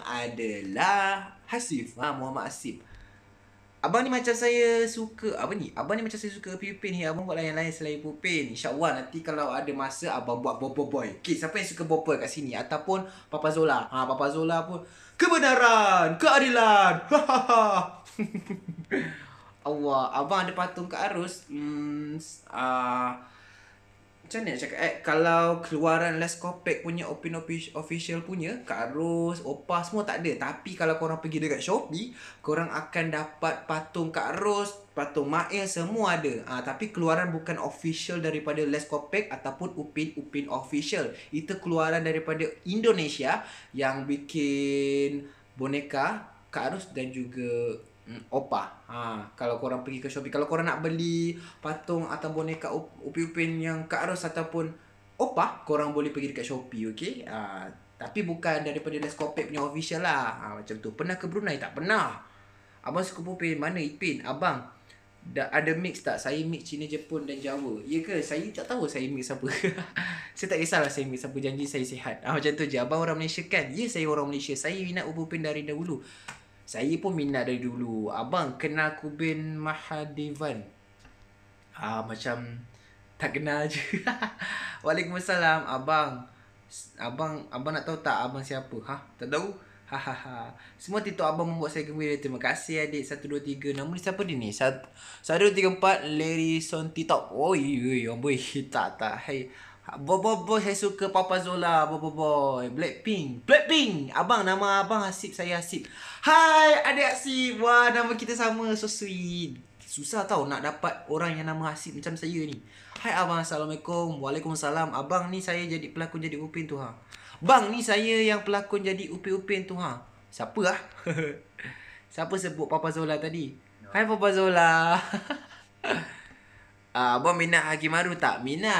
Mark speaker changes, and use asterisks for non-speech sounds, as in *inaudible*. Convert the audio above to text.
Speaker 1: sekarang adalah Hasif ha, Muhammad Hasif Abang ni macam saya suka apa ni? Abang ni macam saya suka pipin. ni. Abang buat lain-lain selain Pupin. Insya-Allah nanti kalau ada masa abang buat Bobo Boy. Okey, siapa yang suka Bobo kat sini ataupun Papa Zola. Ha Papa Zola pun kebenaran, keadilan. *laughs* *laughs* Allah, abang ada patung ke arus. Hmm ah uh, macam mana nak cakap eh, kalau keluaran Les Copac punya Open Official punya Kak Ros, Opa semua tak ada Tapi kalau korang pergi dekat Shopee Korang akan dapat patung Kak Ros Patung Mail semua ada ha, Tapi keluaran bukan official daripada Les Copac Ataupun Upin Upin Official Itu keluaran daripada Indonesia Yang bikin boneka Kak Ros dan juga mm, Opa. Ha, kalau korang pergi ke Shopee, kalau korang nak beli patung atau boneka Upi Upin yang Kak Ros ataupun Opa, korang boleh pergi dekat Shopee, okey? Ha, tapi bukan daripada Les Kopek punya official lah. Ha, macam tu. Pernah ke Brunei? Tak pernah. Abang suka Upin, mana Ipin? Abang, da, ada mix tak? Saya mix Cina, Jepun dan Jawa. Ya ke? Saya tak tahu saya mix apa. *laughs* saya tak kisahlah saya mix apa. Janji saya sihat. Ha, macam tu je. Abang orang Malaysia kan? Ya, saya orang Malaysia. Saya minat Upin dari dahulu. Saya pun minat dari dulu. Abang kenal aku bin Mahadevan. Ah macam tak kenal je. *laughs* Waalaikumsalam abang. Abang abang nak tahu tak abang siapa? Ha? Tak tahu. Hahaha. Ha, ha. Semua tito abang membuat saya gembira. Terima kasih adik 123. Nama ni siapa dia ni? 1 1234 Larry Son TikTok. Oi, oi, oi, boy. *laughs* Tak, tak. Hai. Hey. Boboiboy saya suka Papa Zola Boboiboy Blackpink Blackpink Abang nama abang Asip saya Asip Hai adik Asip Wah nama kita sama So sweet Susah tau nak dapat orang yang nama Asip macam saya ni Hai abang Assalamualaikum Waalaikumsalam Abang ni saya jadi pelakon jadi Upin tu ha Bang ni saya yang pelakon jadi Upin-Upin tu ha Siapa lah *laughs* Siapa sebut Papa Zola tadi Hai Papa Zola *laughs* ah, Abang minat Hakimaru tak? Minat